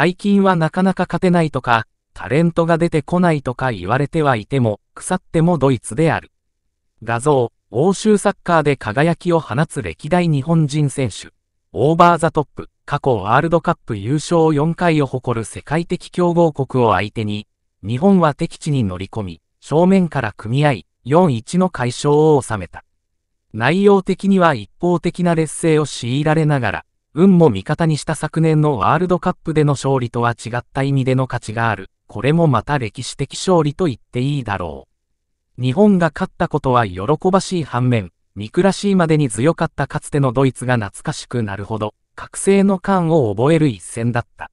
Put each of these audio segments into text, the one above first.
最近はなかなか勝てないとか、タレントが出てこないとか言われてはいても、腐ってもドイツである。画像、欧州サッカーで輝きを放つ歴代日本人選手。オーバーザトップ、過去ワールドカップ優勝4回を誇る世界的強豪国を相手に、日本は敵地に乗り込み、正面から組合、4-1の解消を収めた。内容的には一方的な劣勢を強いられながら、運も味方にした昨年のワールドカップでの勝利とは違った意味での価値がある。これもまた歴史的勝利と言っていいだろう。日本が勝ったことは喜ばしい反面、憎らしいまでに強かったかつてのドイツが懐かしくなるほど、覚醒の感を覚える一戦だった。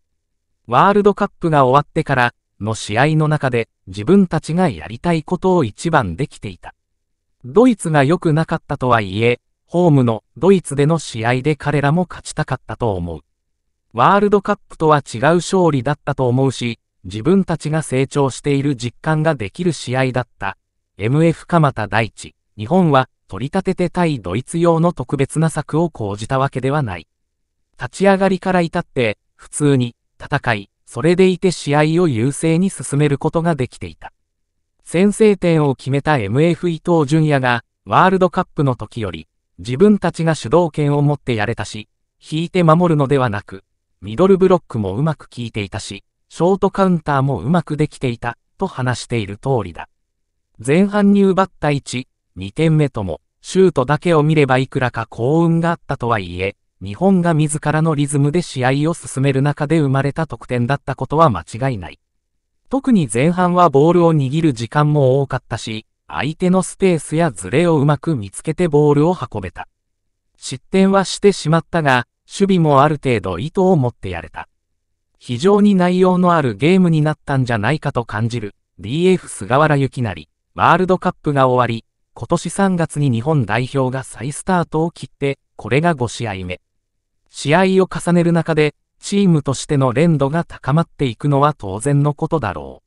ワールドカップが終わってからの試合の中で自分たちがやりたいことを一番できていた。ドイツが良くなかったとはいえ、ホームのドイツでの試合で彼らも勝ちたかったと思う。ワールドカップとは違う勝利だったと思うし、自分たちが成長している実感ができる試合だった。MF 蒲田大地、日本は取り立てて対ドイツ用の特別な策を講じたわけではない。立ち上がりから至って、普通に戦い、それでいて試合を優勢に進めることができていた。先制点を決めた MF 伊藤淳也が、ワールドカップの時より、自分たちが主導権を持ってやれたし、引いて守るのではなく、ミドルブロックもうまく効いていたし、ショートカウンターもうまくできていた、と話している通りだ。前半に奪った1、2点目とも、シュートだけを見ればいくらか幸運があったとはいえ、日本が自らのリズムで試合を進める中で生まれた得点だったことは間違いない。特に前半はボールを握る時間も多かったし、相手のスペースやズレをうまく見つけてボールを運べた。失点はしてしまったが、守備もある程度意図を持ってやれた。非常に内容のあるゲームになったんじゃないかと感じる DF 菅原幸成、ワールドカップが終わり、今年3月に日本代表が再スタートを切って、これが5試合目。試合を重ねる中で、チームとしての連度が高まっていくのは当然のことだろう。